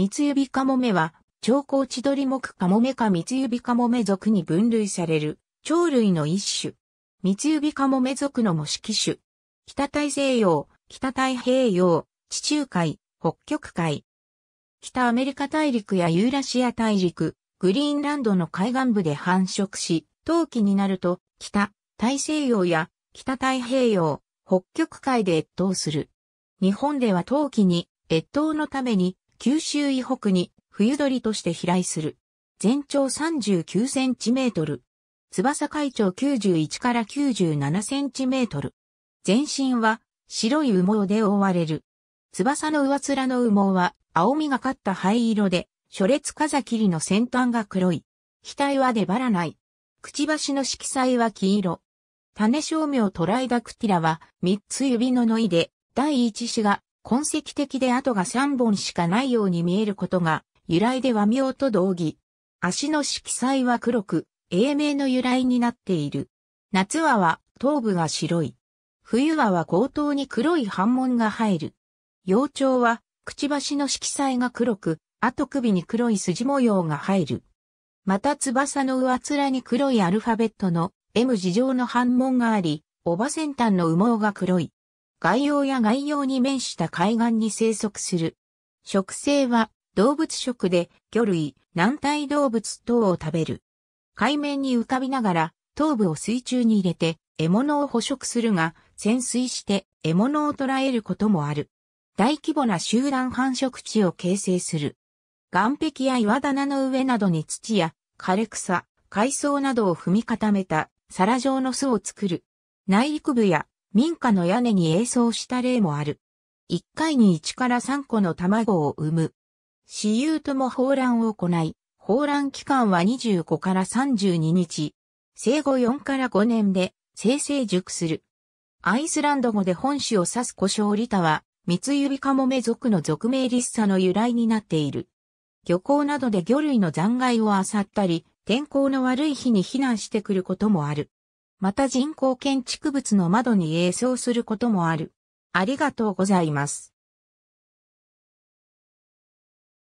三つ指カモメは、長高千鳥目カモメか三つ指カモメ属に分類される、鳥類の一種。三つ指カモメ属の模式種。北大西洋、北太平洋、地中海、北極海。北アメリカ大陸やユーラシア大陸、グリーンランドの海岸部で繁殖し、冬季になると、北、大西洋や北太平洋、北極海で越冬する。日本では冬季に越冬のために九州以北に冬鳥として飛来する。全長39センチメートル。翼海長91から97センチメートル。全身は白い羽毛で覆われる。翼の上面の羽毛は青みがかった灰色で、初列風切りの先端が黒い。額は出張らない。くちばしの色彩は黄色。種照明トライダクティラは三つ指の縫いで、第一子が痕跡的で跡が3本しかないように見えることが、由来で和名と同義。足の色彩は黒く、英名の由来になっている。夏和は頭部が白い。冬和は後頭に黒い斑紋が入る。幼鳥は、くちばしの色彩が黒く、後首に黒い筋模様が入る。また翼の上面に黒いアルファベットの M 字状の反紋があり、オバ先端の羽毛が黒い。外洋や外洋に面した海岸に生息する。食性は動物食で魚類、軟体動物等を食べる。海面に浮かびながら頭部を水中に入れて獲物を捕食するが潜水して獲物を捕らえることもある。大規模な集団繁殖地を形成する。岩壁や岩棚の上などに土や枯れ草、海藻などを踏み固めた皿状の巣を作る。内陸部や民家の屋根に営巣した例もある。1回に1から3個の卵を産む。私有とも放卵を行い、放卵期間は25から32日。生後4から5年で生成熟する。アイスランド語で本種を指す故障リタは、密指カモメ族の属名リッサの由来になっている。漁港などで魚類の残骸を漁ったり、天候の悪い日に避難してくることもある。また人工建築物の窓に映像することもある。ありがとうございます。